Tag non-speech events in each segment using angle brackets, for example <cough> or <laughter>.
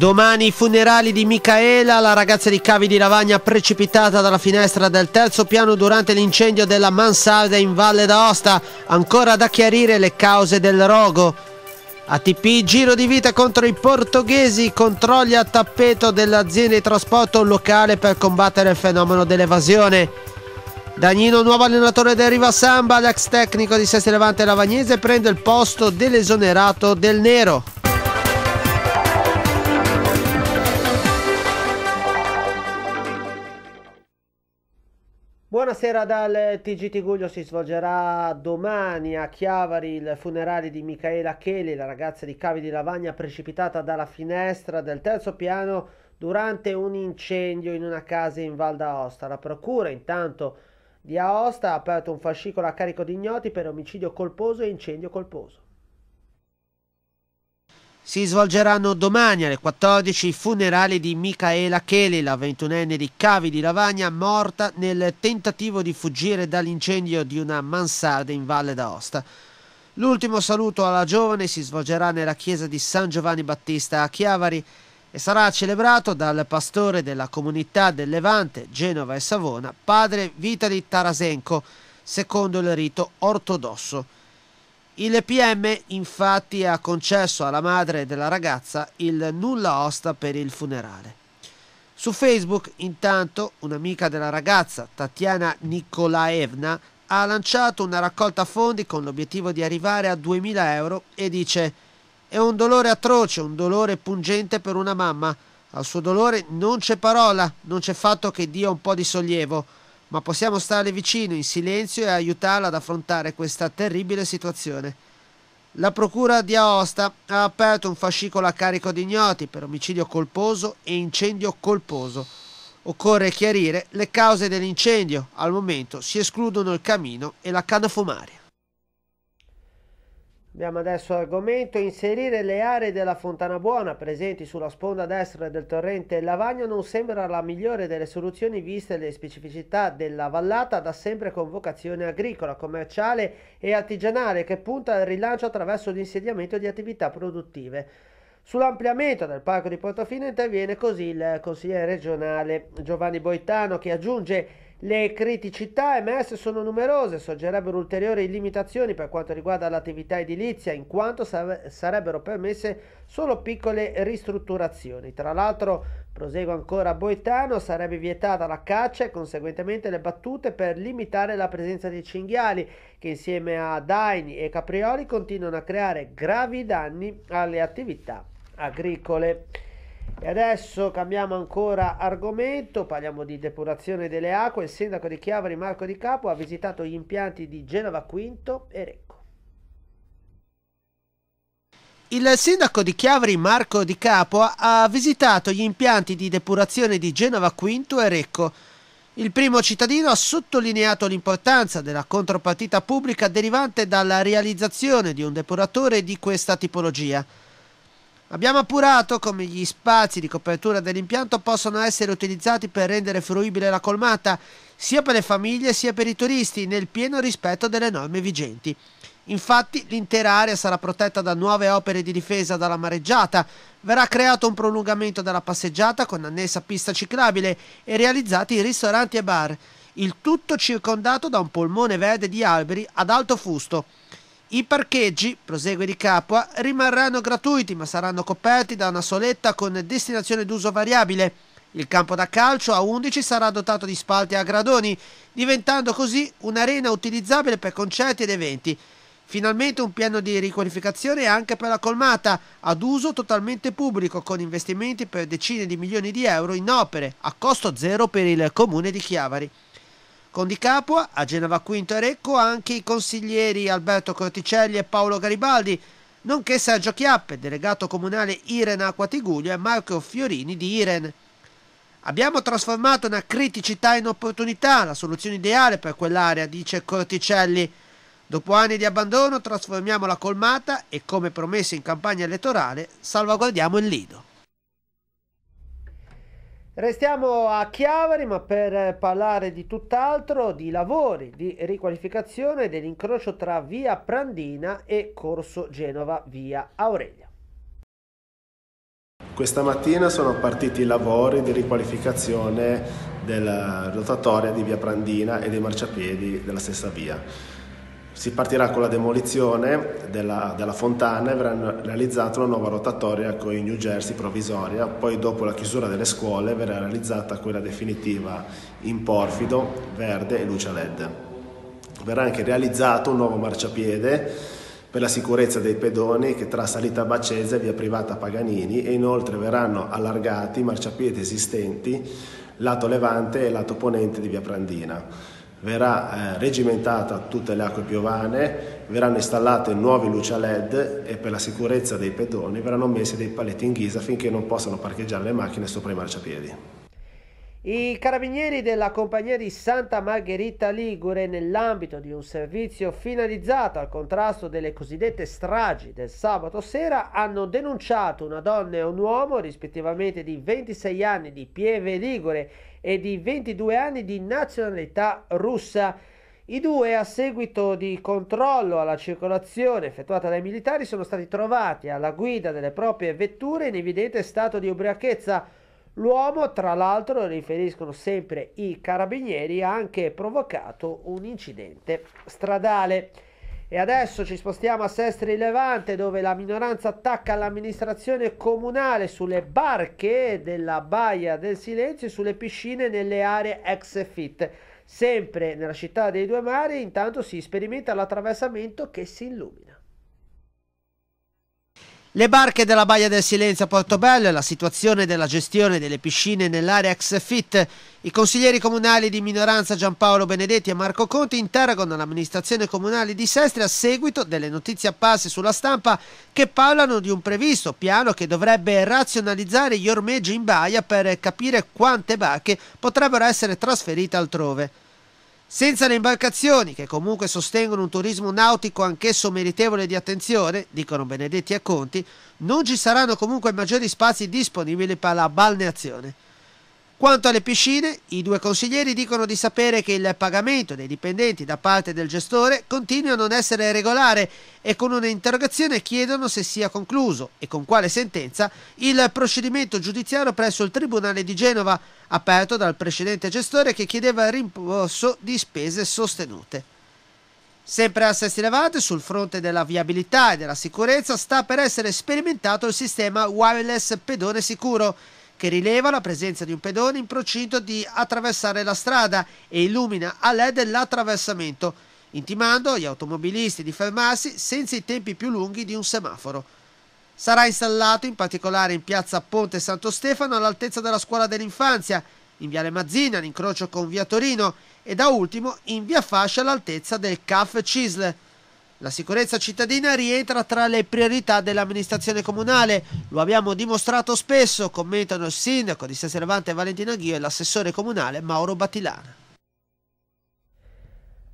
Domani i funerali di Micaela, la ragazza di Cavi di Lavagna precipitata dalla finestra del terzo piano durante l'incendio della mansarda in Valle d'Aosta, ancora da chiarire le cause del rogo. ATP giro di vita contro i portoghesi, controlli a tappeto dell'azienda di trasporto locale per combattere il fenomeno dell'evasione. Danino, nuovo allenatore del Riva Samba, l'ex tecnico di Sesti Levante Lavagnese, prende il posto dell'esonerato del Nero. Buonasera dal TG Tiguglio, si svolgerà domani a Chiavari il funerale di Michaela Cheli, la ragazza di Cavi di Lavagna precipitata dalla finestra del terzo piano durante un incendio in una casa in Val d'Aosta. La procura intanto di Aosta ha aperto un fascicolo a carico di ignoti per omicidio colposo e incendio colposo. Si svolgeranno domani alle 14 i funerali di Michaela Kelly, la ventunenne di Cavi di Lavagna, morta nel tentativo di fuggire dall'incendio di una mansarda in Valle d'Aosta. L'ultimo saluto alla giovane si svolgerà nella chiesa di San Giovanni Battista a Chiavari e sarà celebrato dal pastore della comunità del Levante, Genova e Savona, padre Vitali Tarasenko, secondo il rito ortodosso. Il PM infatti ha concesso alla madre della ragazza il nulla osta per il funerale. Su Facebook intanto un'amica della ragazza, Tatiana Nikolaevna, ha lanciato una raccolta fondi con l'obiettivo di arrivare a 2000 euro e dice è un dolore atroce, un dolore pungente per una mamma. Al suo dolore non c'è parola, non c'è fatto che dia un po' di sollievo ma possiamo stare vicino in silenzio e aiutarla ad affrontare questa terribile situazione. La procura di Aosta ha aperto un fascicolo a carico di ignoti per omicidio colposo e incendio colposo. Occorre chiarire le cause dell'incendio. Al momento si escludono il camino e la canna fumaria. Abbiamo adesso argomento inserire le aree della Fontana Buona presenti sulla sponda destra del torrente Lavagno non sembra la migliore delle soluzioni viste le specificità della vallata da sempre con vocazione agricola, commerciale e artigianale che punta al rilancio attraverso l'insediamento di attività produttive. Sull'ampliamento del parco di Portofino interviene così il consigliere regionale Giovanni Boitano che aggiunge le criticità emesse sono numerose, sorgerebbero ulteriori limitazioni per quanto riguarda l'attività edilizia, in quanto sarebbero permesse solo piccole ristrutturazioni. Tra l'altro, prosegue ancora Boetano, sarebbe vietata la caccia e conseguentemente le battute per limitare la presenza di cinghiali, che insieme a daini e caprioli continuano a creare gravi danni alle attività agricole. E adesso cambiamo ancora argomento, parliamo di depurazione delle acque. Il sindaco di Chiavari Marco Di Capo ha visitato gli impianti di Genova Quinto e Recco. Il sindaco di Chiavari Marco Di Capo ha visitato gli impianti di depurazione di Genova Quinto e Recco. Il primo cittadino ha sottolineato l'importanza della contropartita pubblica derivante dalla realizzazione di un depuratore di questa tipologia. Abbiamo appurato come gli spazi di copertura dell'impianto possono essere utilizzati per rendere fruibile la colmata, sia per le famiglie sia per i turisti, nel pieno rispetto delle norme vigenti. Infatti l'intera area sarà protetta da nuove opere di difesa dalla mareggiata, verrà creato un prolungamento della passeggiata con annessa pista ciclabile e realizzati ristoranti e bar, il tutto circondato da un polmone verde di alberi ad alto fusto. I parcheggi, prosegue di Capua, ah, rimarranno gratuiti ma saranno coperti da una soletta con destinazione d'uso variabile. Il campo da calcio a 11 sarà dotato di spalti a gradoni, diventando così un'arena utilizzabile per concerti ed eventi. Finalmente un piano di riqualificazione anche per la colmata, ad uso totalmente pubblico, con investimenti per decine di milioni di euro in opere, a costo zero per il comune di Chiavari. Con Di Capua, a Genova Quinto e Recco, anche i consiglieri Alberto Corticelli e Paolo Garibaldi, nonché Sergio Chiappe, delegato comunale Irene Acqua Tiguglio e Marco Fiorini di Irene. Abbiamo trasformato una criticità in opportunità, la soluzione ideale per quell'area, dice Corticelli. Dopo anni di abbandono trasformiamo la colmata e, come promesso in campagna elettorale, salvaguardiamo il Lido. Restiamo a Chiavari, ma per parlare di tutt'altro, di lavori di riqualificazione dell'incrocio tra via Prandina e Corso Genova via Aurelia. Questa mattina sono partiti i lavori di riqualificazione della rotatoria di via Prandina e dei marciapiedi della stessa via. Si partirà con la demolizione della, della fontana e verrà realizzata una nuova rotatoria con i New Jersey provvisoria, poi dopo la chiusura delle scuole verrà realizzata quella definitiva in porfido, verde e luce LED. Verrà anche realizzato un nuovo marciapiede per la sicurezza dei pedoni che tra Salita Bacese e Via Privata Paganini e inoltre verranno allargati i marciapiedi esistenti lato levante e lato ponente di Via Prandina verrà eh, regimentata tutte le acque piovane, verranno installate nuove luci a LED e per la sicurezza dei pedoni verranno messi dei paletti in ghisa affinché non possano parcheggiare le macchine sopra i marciapiedi. I carabinieri della compagnia di Santa Margherita Ligure, nell'ambito di un servizio finalizzato al contrasto delle cosiddette stragi del sabato sera, hanno denunciato una donna e un uomo, rispettivamente di 26 anni di Pieve Ligure e di 22 anni di nazionalità russa. I due, a seguito di controllo alla circolazione effettuata dai militari, sono stati trovati alla guida delle proprie vetture in evidente stato di ubriachezza. L'uomo, tra l'altro, riferiscono sempre i carabinieri, ha anche provocato un incidente stradale. E adesso ci spostiamo a Sestri Levante dove la minoranza attacca l'amministrazione comunale sulle barche della Baia del Silenzio e sulle piscine nelle aree ex fit. Sempre nella città dei due mari intanto si sperimenta l'attraversamento che si illumina. Le barche della Baia del Silenzio a Portobello, e la situazione della gestione delle piscine nell'area ex fit, i consiglieri comunali di minoranza Giampaolo Benedetti e Marco Conti interrogano l'amministrazione comunale di Sestri a seguito delle notizie apparse sulla stampa che parlano di un previsto piano che dovrebbe razionalizzare gli ormeggi in Baia per capire quante barche potrebbero essere trasferite altrove. Senza le imbarcazioni, che comunque sostengono un turismo nautico anch'esso meritevole di attenzione, dicono Benedetti e Conti, non ci saranno comunque maggiori spazi disponibili per la balneazione. Quanto alle piscine, i due consiglieri dicono di sapere che il pagamento dei dipendenti da parte del gestore continua a non essere regolare e con un'interrogazione chiedono se sia concluso e con quale sentenza il procedimento giudiziario presso il Tribunale di Genova, aperto dal precedente gestore che chiedeva il rimborso di spese sostenute. Sempre a Sesti Levante, sul fronte della viabilità e della sicurezza, sta per essere sperimentato il sistema wireless pedone sicuro che rileva la presenza di un pedone in procinto di attraversare la strada e illumina a LED l'attraversamento, intimando agli automobilisti di fermarsi senza i tempi più lunghi di un semaforo. Sarà installato in particolare in piazza Ponte Santo Stefano all'altezza della scuola dell'infanzia, in Viale Mazzina, all'incrocio con Via Torino e da ultimo in Via Fascia all'altezza del CAF Cisle. La sicurezza cittadina rientra tra le priorità dell'amministrazione comunale. Lo abbiamo dimostrato spesso, commentano il sindaco di Seservante Valentino Ghio e l'assessore comunale Mauro Battilana.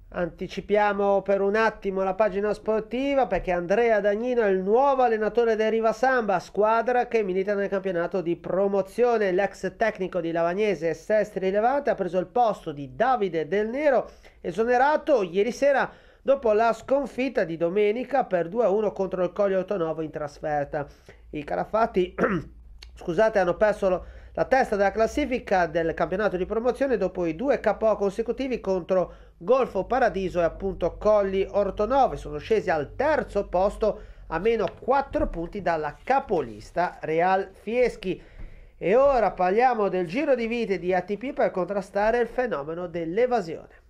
Anticipiamo per un attimo la pagina sportiva perché Andrea Dagnino è il nuovo allenatore del Riva Samba, squadra che milita nel campionato di promozione. L'ex tecnico di Lavagnese Sestri Levante ha preso il posto di Davide Del Nero, esonerato ieri sera dopo la sconfitta di domenica per 2-1 contro il Coglio 8 in trasferta. I Carafatti, <clears throat> scusate, hanno perso lo, la testa della classifica del campionato di promozione dopo i due KO consecutivi contro Golfo Paradiso e appunto Colli Ortonove. Sono scesi al terzo posto a meno 4 punti dalla capolista Real Fieschi. E ora parliamo del giro di vite di ATP per contrastare il fenomeno dell'evasione.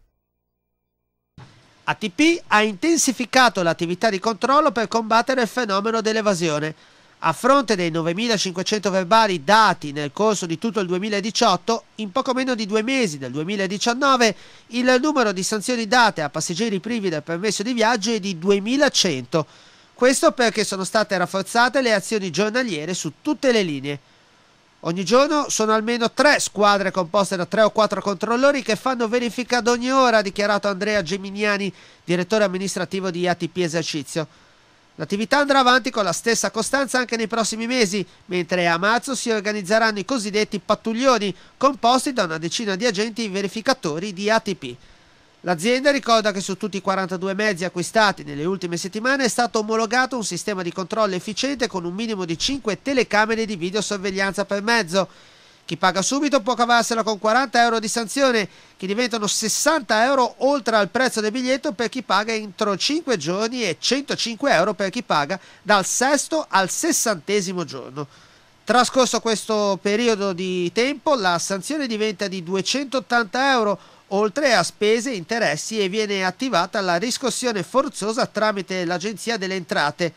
ATP ha intensificato l'attività di controllo per combattere il fenomeno dell'evasione. A fronte dei 9.500 verbali dati nel corso di tutto il 2018, in poco meno di due mesi del 2019, il numero di sanzioni date a passeggeri privi del permesso di viaggio è di 2.100. Questo perché sono state rafforzate le azioni giornaliere su tutte le linee. Ogni giorno sono almeno tre squadre composte da tre o quattro controllori che fanno verifica ad ogni ora, ha dichiarato Andrea Geminiani, direttore amministrativo di ATP Esercizio. L'attività andrà avanti con la stessa costanza anche nei prossimi mesi, mentre a marzo si organizzeranno i cosiddetti pattuglioni, composti da una decina di agenti verificatori di ATP. L'azienda ricorda che su tutti i 42 mezzi acquistati nelle ultime settimane è stato omologato un sistema di controllo efficiente con un minimo di 5 telecamere di videosorveglianza per mezzo. Chi paga subito può cavarsela con 40 euro di sanzione, che diventano 60 euro oltre al prezzo del biglietto per chi paga entro 5 giorni e 105 euro per chi paga dal sesto al sessantesimo giorno. Trascorso questo periodo di tempo, la sanzione diventa di 280 euro oltre a spese e interessi e viene attivata la riscossione forzosa tramite l'Agenzia delle Entrate.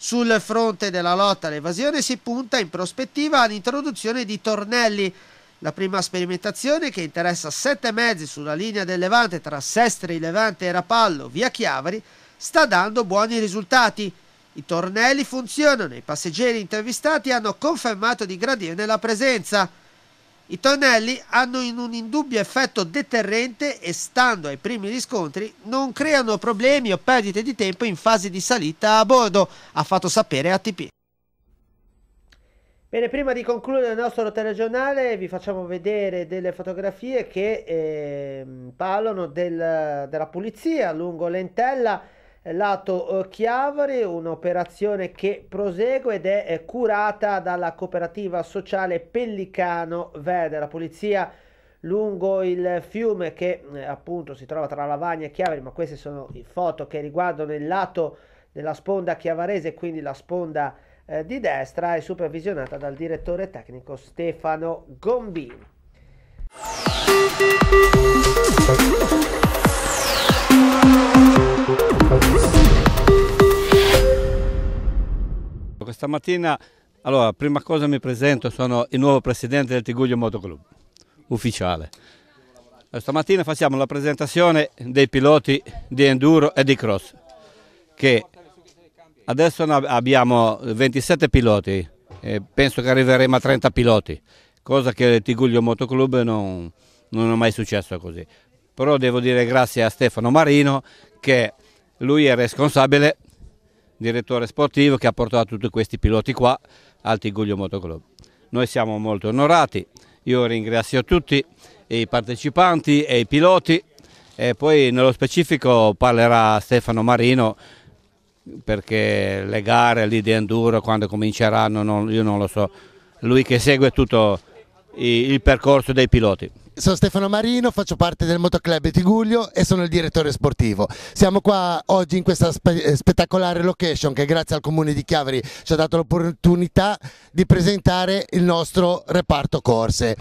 Sul fronte della lotta all'evasione si punta in prospettiva all'introduzione di tornelli, la prima sperimentazione che interessa sette mezzi sulla linea del Levante tra Sestri, Levante e Rapallo, via Chiavari, sta dando buoni risultati. I tornelli funzionano e i passeggeri intervistati hanno confermato di gradirne la presenza. I tornelli hanno in un indubbio effetto deterrente e, stando ai primi riscontri, non creano problemi o perdite di tempo in fase di salita a bordo, ha fatto sapere ATP. Bene, prima di concludere il nostro telegiornale vi facciamo vedere delle fotografie che eh, parlano del, della pulizia lungo l'entella lato eh, Chiavari, un'operazione che prosegue ed è eh, curata dalla cooperativa sociale Pellicano Verde. La polizia lungo il fiume che eh, appunto si trova tra Lavagna e Chiavari, ma queste sono foto che riguardano il lato della sponda chiavarese, quindi la sponda di destra, è supervisionata dal direttore tecnico Stefano Gombini. questa mattina, allora, prima cosa mi presento, sono il nuovo presidente del Tiguglio Motoclub, ufficiale. Eh, stamattina facciamo la presentazione dei piloti di enduro e di cross, che adesso abbiamo 27 piloti, e penso che arriveremo a 30 piloti, cosa che il Tiguglio Motoclub non, non è mai successo così. Però devo dire grazie a Stefano Marino che lui è responsabile direttore sportivo che ha portato tutti questi piloti qua al Tiguglio Motoclub. Noi siamo molto onorati, io ringrazio tutti i partecipanti e i piloti e poi nello specifico parlerà Stefano Marino perché le gare lì di enduro quando cominceranno non, io non lo so, lui che segue tutto il percorso dei piloti sono Stefano Marino, faccio parte del Motoclub Tiguglio e sono il direttore sportivo. Siamo qua oggi in questa spe eh, spettacolare location che grazie al comune di Chiaveri ci ha dato l'opportunità di presentare il nostro reparto corse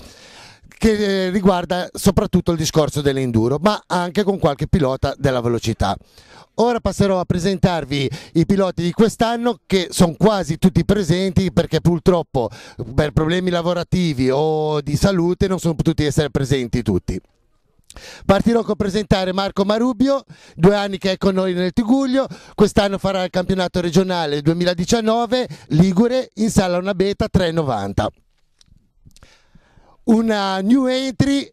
che eh, riguarda soprattutto il discorso dell'enduro ma anche con qualche pilota della velocità. Ora passerò a presentarvi i piloti di quest'anno che sono quasi tutti presenti perché purtroppo per problemi lavorativi o di salute non sono potuti essere presenti tutti. Partirò con presentare Marco Marubio, due anni che è con noi nel Tiguglio, quest'anno farà il campionato regionale 2019 Ligure in sala una beta 390 una new entry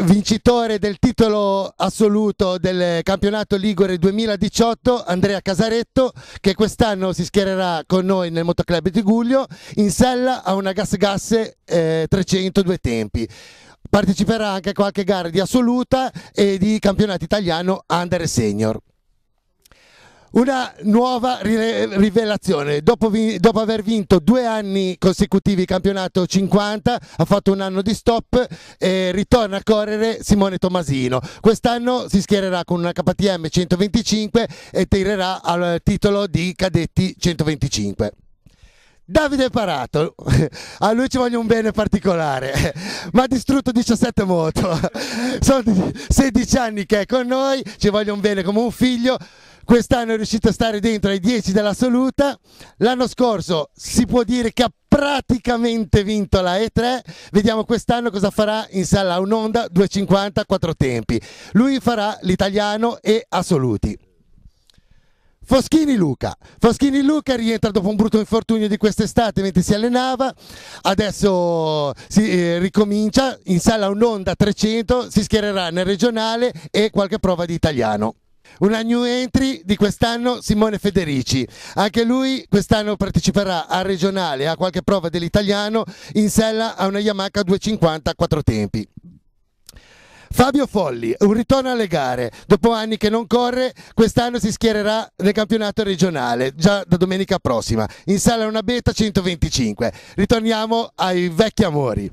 vincitore del titolo assoluto del campionato Ligure 2018 Andrea Casaretto che quest'anno si schiererà con noi nel motoclub di Guglio in sella a una gas gas eh, 300 due tempi parteciperà anche a qualche gara di assoluta e di campionato italiano under senior una nuova rivelazione, dopo, dopo, aver vinto due anni consecutivi campionato 50, ha fatto un anno di stop e ritorna a correre Simone Tomasino. Quest'anno si schiererà con una KTM 125 e tirerà al titolo di Cadetti 125. Davide Parato, <laughs> a lui ci voglio un bene particolare, <laughs> ma ha distrutto 17 moto, <laughs> sono 16 anni che è con noi, ci voglio un bene come un figlio, quest'anno è riuscito a stare dentro ai 10 dell'assoluta, l'anno scorso si può dire che ha praticamente vinto la E3, vediamo quest'anno cosa farà in sala un'onda 250 quattro tempi, lui farà l'italiano e assoluti. Foschini Luca. Foschini Luca rientra dopo un brutto infortunio di quest'estate mentre si allenava, adesso si eh, ricomincia in sala un'onda 300, si schiererà nel regionale e qualche prova di italiano una new entry di quest'anno Simone Federici. Anche lui quest'anno parteciperà al regionale a qualche prova dell'italiano in sella a una Yamaha 250 a quattro tempi. Fabio Folli, un ritorno alle gare. Dopo anni che non corre, quest'anno si schiererà nel campionato regionale, già da domenica prossima. In sala una beta 125. Ritorniamo ai vecchi amori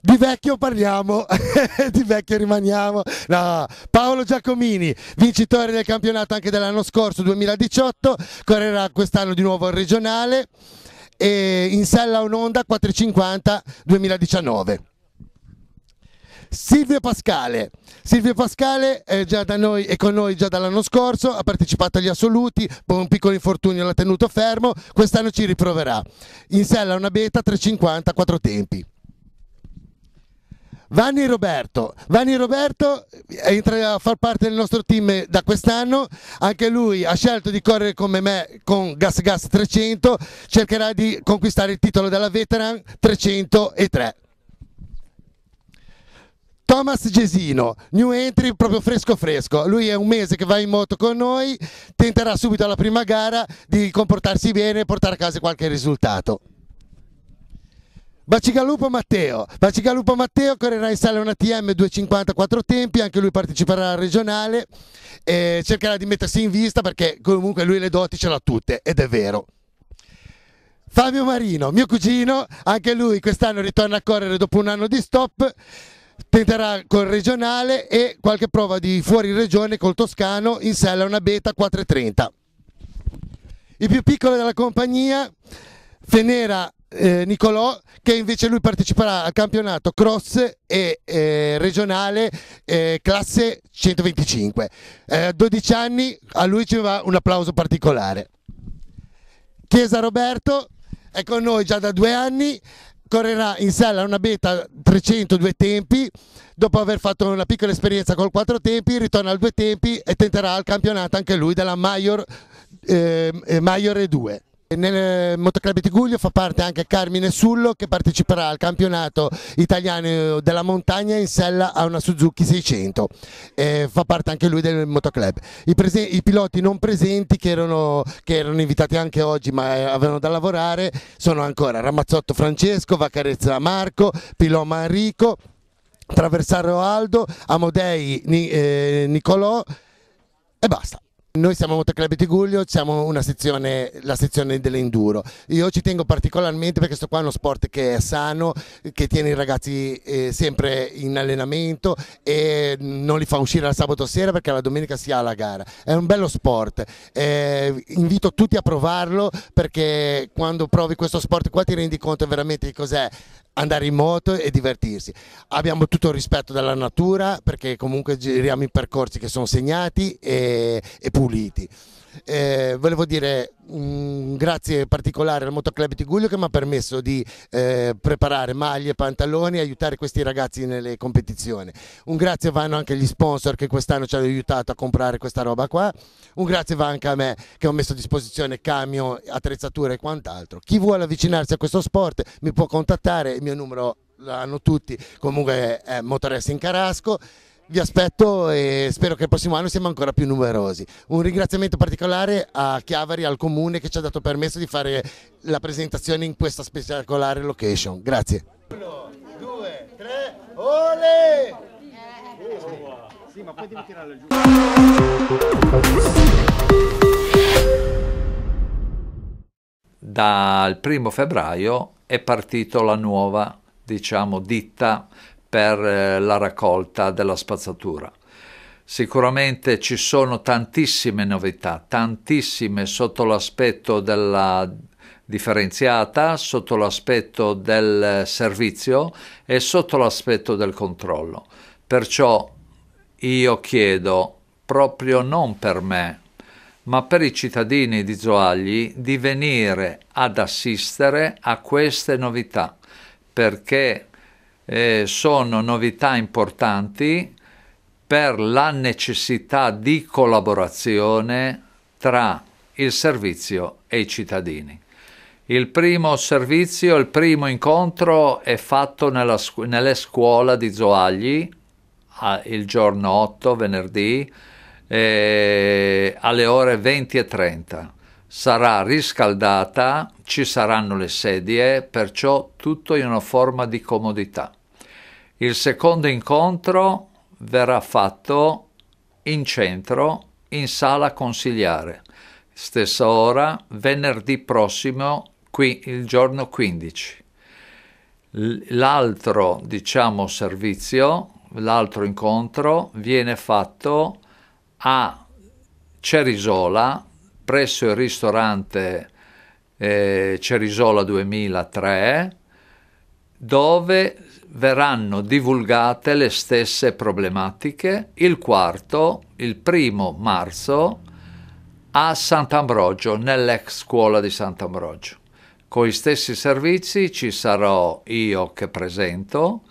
di vecchio parliamo, <laughs> di vecchio rimaniamo. No. Paolo Giacomini, vincitore del campionato anche dell'anno scorso 2018, correrà quest'anno di nuovo al regionale e in sella un'onda 450 2019. Silvio Pascale. Silvio Pascale è, eh, noi, è, con noi già dall'anno scorso, ha partecipato agli assoluti, poi un piccolo infortunio l'ha tenuto fermo, quest'anno ci riproverà. In sella una beta 350, 4 tempi. Vanni Roberto. Vanni Roberto eh, entra a far parte del nostro team eh, da quest'anno, anche lui ha scelto di correre come me con Gas Gas 300, cercherà di conquistare il titolo della Veteran 303. Thomas Gesino, new entry proprio fresco fresco, lui è un mese che va in moto con noi, tenterà subito alla prima gara di comportarsi bene e portare a casa qualche risultato. Bacigalupo Matteo. Bacigalupo Matteo correrà in sala una TM 250 quattro tempi, anche lui parteciperà al regionale e cercherà di mettersi in vista perché comunque lui le doti ce l'ha tutte ed è vero. Fabio Marino, mio cugino, anche lui quest'anno ritorna a correre dopo un anno di stop tenterà col regionale e qualche prova di fuori regione col toscano in sella una beta 430. Il più piccolo della compagnia, Fenera eh, Nicolò che invece lui parteciperà al campionato cross e eh, regionale eh, classe 125. A 12 anni a lui ci va un applauso particolare. Chiesa Roberto è con noi già da due anni, correrà in sella una beta 300 due tempi, dopo aver fatto una piccola esperienza col quattro tempi ritorna al due tempi e tenterà al campionato anche lui della Maior, Maior E2. Nel eh, motoclub di Guglio fa parte anche Carmine Sullo che parteciperà al campionato italiano della montagna in sella a una Suzuki 600, eh, fa parte anche lui del motoclub. I, I piloti non presenti che erano, che erano, invitati anche oggi ma eh, avevano da lavorare sono ancora Ramazzotto Francesco, Vaccarezza Marco, Piloma Enrico, Traversaro Aldo, Amodei Ni eh, Nicolò e basta. Noi siamo Motoclub Tiguglio, siamo sezione, la sezione dell'enduro. Io ci tengo particolarmente perché questo qua è uno sport che è sano, che tiene i ragazzi eh, sempre in allenamento e non li fa uscire la sabato sera perché la domenica si ha la gara. È un bello sport. Eh, invito tutti a provarlo perché quando provi questo sport qua ti rendi conto veramente di cos'è andare in moto e divertirsi. Abbiamo tutto il rispetto della natura perché comunque giriamo i percorsi che sono segnati e, e puliti eh, volevo dire un mm, grazie particolare al Motoclub di Guglio che mi ha permesso di eh, preparare maglie, pantaloni e aiutare questi ragazzi nelle competizioni. Un grazie vanno anche agli sponsor che quest'anno ci hanno aiutato a comprare questa roba qua. Un grazie va anche a me che ho messo a disposizione camion, attrezzature e quant'altro. Chi vuole avvicinarsi a questo sport mi può contattare, il mio numero l'hanno tutti, comunque è in Carasco vi aspetto e spero che il prossimo anno siamo ancora più numerosi. Un ringraziamento particolare a Chiavari, al Comune che ci ha dato permesso di fare la presentazione in questa spettacolare location. Grazie. Uno, due, tre, ole! Sì, ma poi devi tirarla giù. Dal primo febbraio è partita la nuova diciamo, ditta per eh, la raccolta della spazzatura. Sicuramente ci sono tantissime novità, tantissime sotto l'aspetto della differenziata, sotto l'aspetto del servizio e sotto l'aspetto del controllo. Perciò io chiedo, proprio non per me, ma per i cittadini di Zoagli di venire ad assistere a queste novità, perché eh, sono novità importanti per la necessità di collaborazione tra il servizio e i cittadini. Il primo servizio, il primo incontro è fatto nella, nelle scuole di Zoagli il giorno 8, venerdì, eh, alle ore 20 e 30. Sarà riscaldata, ci saranno le sedie, perciò tutto in una forma di comodità. Il secondo incontro verrà fatto in centro, in sala consigliare, stessa ora, venerdì prossimo, qui il giorno 15. L'altro, diciamo, servizio, l'altro incontro viene fatto a Cerisola, presso il ristorante eh, Cerisola 2003, dove verranno divulgate le stesse problematiche il quarto, il primo marzo, a Sant'Ambrogio, nell'ex scuola di Sant'Ambrogio. Con gli stessi servizi ci sarò io che presento,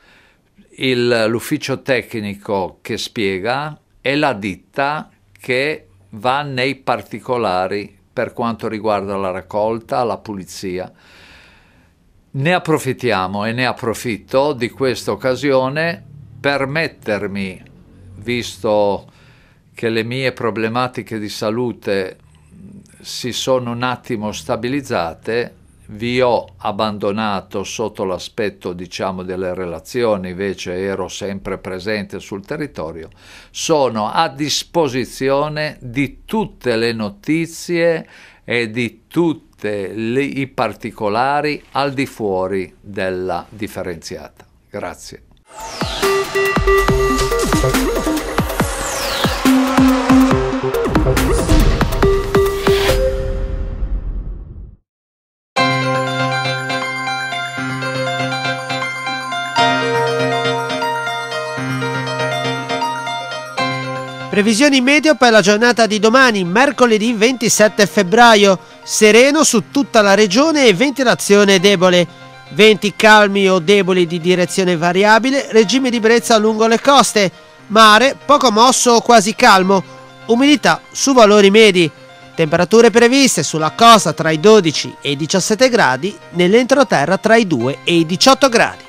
il, l'ufficio tecnico che spiega e la ditta che va nei particolari per quanto riguarda la raccolta, la pulizia ne approfittiamo e ne approfitto di questa occasione per mettermi, visto che le mie problematiche di salute si sono un attimo stabilizzate, vi ho abbandonato sotto l'aspetto diciamo delle relazioni, invece ero sempre presente sul territorio. Sono a disposizione di tutte le notizie e di tutti tutti i particolari al di fuori della differenziata. Grazie. Previsioni meteo per la giornata di domani, mercoledì 27 febbraio. Sereno su tutta la regione e ventilazione debole. Venti calmi o deboli di direzione variabile, regime di brezza lungo le coste. Mare poco mosso o quasi calmo. Umidità su valori medi. Temperature previste sulla costa tra i 12 e i 17 gradi, nell'entroterra tra i 2 e i 18 gradi.